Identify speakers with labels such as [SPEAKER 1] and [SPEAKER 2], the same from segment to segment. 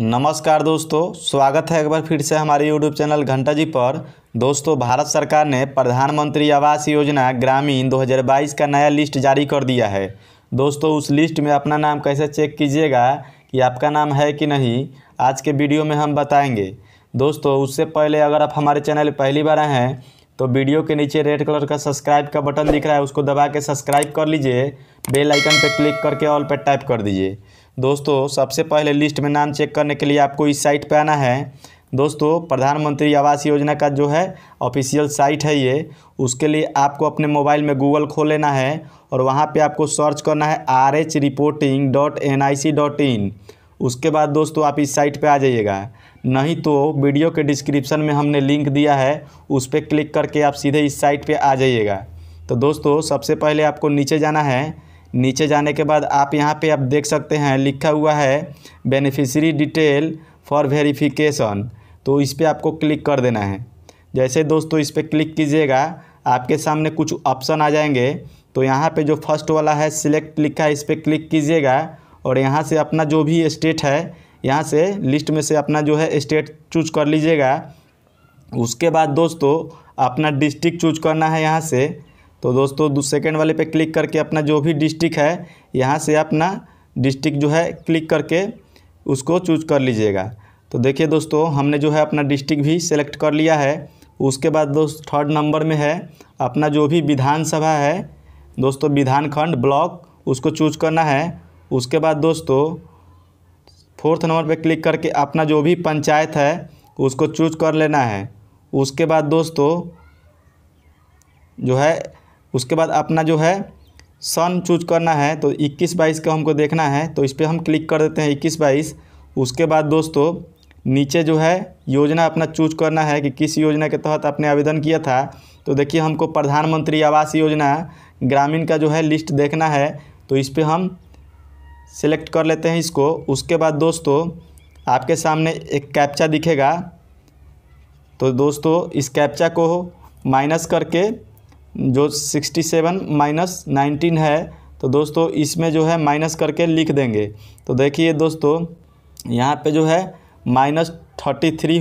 [SPEAKER 1] नमस्कार दोस्तों स्वागत है एक बार फिर से हमारे यूट्यूब चैनल घंटा जी पर दोस्तों भारत सरकार ने प्रधानमंत्री आवास योजना ग्रामीण 2022 का नया लिस्ट जारी कर दिया है दोस्तों उस लिस्ट में अपना नाम कैसे चेक कीजिएगा कि आपका नाम है कि नहीं आज के वीडियो में हम बताएंगे दोस्तों उससे पहले अगर आप हमारे चैनल पहली बार आए हैं तो वीडियो के नीचे रेड कलर का सब्सक्राइब का बटन दिख रहा है उसको दबा के सब्सक्राइब कर लीजिए बेल आइकन पर क्लिक करके ऑल पर टाइप कर दीजिए दोस्तों सबसे पहले लिस्ट में नाम चेक करने के लिए आपको इस साइट पर आना है दोस्तों प्रधानमंत्री आवास योजना का जो है ऑफिशियल साइट है ये उसके लिए आपको अपने मोबाइल में गूगल खोल लेना है और वहाँ पे आपको सर्च करना है R H reporting dot N I C dot in उसके बाद दोस्तों आप इस साइट पे आ जाइएगा नहीं तो वीडियो के डिस्क्रिप्शन में हमने लिंक दिया है उस पर क्लिक करके आप सीधे इस साइट पर आ जाइएगा तो दोस्तों सबसे पहले आपको नीचे जाना है नीचे जाने के बाद आप यहाँ पे आप देख सकते हैं लिखा हुआ है बेनिफिशरी डिटेल फॉर वेरिफिकेशन तो इस पर आपको क्लिक कर देना है जैसे दोस्तों इस पर क्लिक कीजिएगा आपके सामने कुछ ऑप्शन आ जाएंगे तो यहाँ पे जो फर्स्ट वाला है सिलेक्ट लिखा है इस पर क्लिक कीजिएगा और यहाँ से अपना जो भी स्टेट है यहाँ से लिस्ट में से अपना जो है स्टेट चूज कर लीजिएगा उसके बाद दोस्तों अपना डिस्ट्रिक्ट चूज करना है यहाँ से तो दोस्तों सेकेंड वाले पे क्लिक करके अपना जो भी डिस्ट्रिक्ट है यहाँ से अपना डिस्ट्रिक्ट जो है क्लिक करके उसको चूज कर लीजिएगा तो देखिए दोस्तों हमने जो है अपना डिस्ट्रिक्ट भी सिलेक्ट कर लिया है उसके बाद दोस्त थर्ड नंबर में है अपना जो भी विधानसभा है दोस्तों विधानखंड ब्लॉक उसको चूज करना है उसके बाद दोस्तों फोर्थ नंबर पे क्लिक करके अपना जो भी पंचायत है उसको चूज कर लेना है उसके बाद दोस्तों जो है उसके बाद अपना जो है सन चूज करना है तो इक्कीस बाईस का हमको देखना है तो इस पर हम क्लिक कर देते हैं इक्कीस बाईस उसके बाद दोस्तों नीचे जो है योजना अपना चूज करना है कि किस योजना के तहत आपने आवेदन किया था तो देखिए हमको प्रधानमंत्री आवास योजना ग्रामीण का जो है लिस्ट देखना है तो इस पर हम सेलेक्ट कर लेते हैं इसको उसके बाद दोस्तों आपके सामने एक कैप्चा दिखेगा तो दोस्तों इस कैप्चा को माइनस करके जो सिक्सटी सेवन माइनस नाइनटीन है तो दोस्तों इसमें जो है माइनस करके लिख देंगे तो देखिए दोस्तों यहाँ पे जो है minus thirty three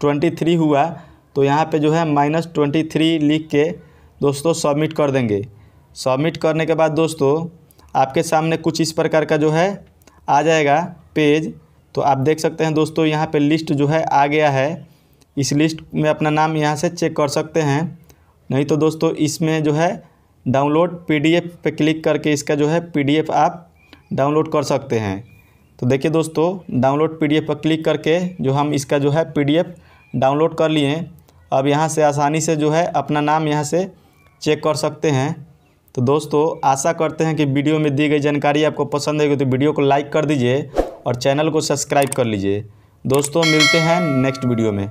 [SPEAKER 1] twenty three हुआ तो यहाँ पे जो है माइनस ट्वेंटी थ्री लिख के दोस्तों सबमिट कर देंगे सबमिट करने के बाद दोस्तों आपके सामने कुछ इस प्रकार का जो है आ जाएगा पेज तो आप देख सकते हैं दोस्तों यहाँ पे लिस्ट जो है आ गया है इस लिस्ट में अपना नाम यहाँ से चेक कर सकते हैं नहीं तो दोस्तों इसमें जो है डाउनलोड पीडीएफ पे क्लिक करके इसका जो है पीडीएफ आप डाउनलोड कर सकते हैं तो देखिए दोस्तों डाउनलोड पीडीएफ पर क्लिक करके जो हम इसका जो है पीडीएफ डाउनलोड कर लिए अब यहाँ से आसानी से जो है अपना नाम यहाँ से चेक कर सकते हैं तो दोस्तों आशा करते हैं कि वीडियो में दी गई जानकारी आपको पसंद आएगी तो वीडियो को लाइक कर दीजिए और चैनल को सब्सक्राइब कर लीजिए दोस्तों मिलते हैं नेक्स्ट वीडियो में